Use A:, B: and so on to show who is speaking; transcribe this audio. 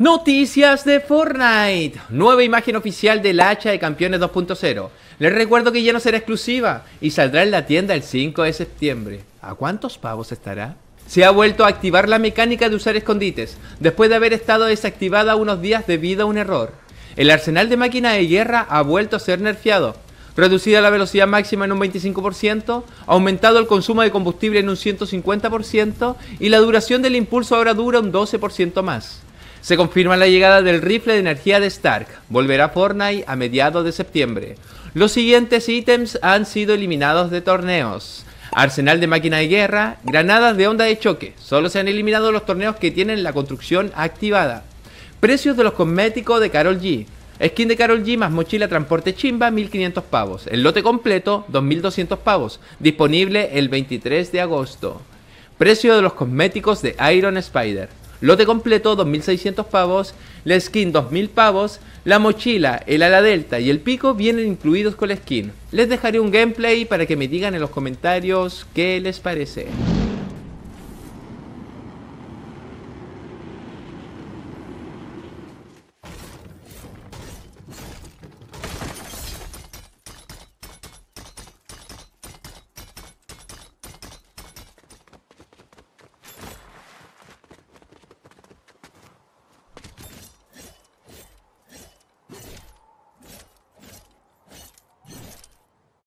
A: Noticias de Fortnite. Nueva imagen oficial del hacha de campeones 2.0. Les recuerdo que ya no será exclusiva y saldrá en la tienda el 5 de septiembre. ¿A cuántos pavos estará? Se ha vuelto a activar la mecánica de usar escondites, después de haber estado desactivada unos días debido a un error. El arsenal de máquinas de guerra ha vuelto a ser nerfeado, reducida la velocidad máxima en un 25%, aumentado el consumo de combustible en un 150% y la duración del impulso ahora dura un 12% más. Se confirma la llegada del rifle de energía de Stark. Volverá Fortnite a mediados de septiembre. Los siguientes ítems han sido eliminados de torneos. Arsenal de máquina de guerra, granadas de onda de choque. Solo se han eliminado los torneos que tienen la construcción activada. Precios de los cosméticos de Carol G. Skin de Carol G más mochila transporte chimba, 1500 pavos. El lote completo, 2200 pavos. Disponible el 23 de agosto. Precio de los cosméticos de Iron Spider. Lote completo 2.600 pavos, la skin 2.000 pavos, la mochila, el ala delta y el pico vienen incluidos con la skin. Les dejaré un gameplay para que me digan en los comentarios qué les parece.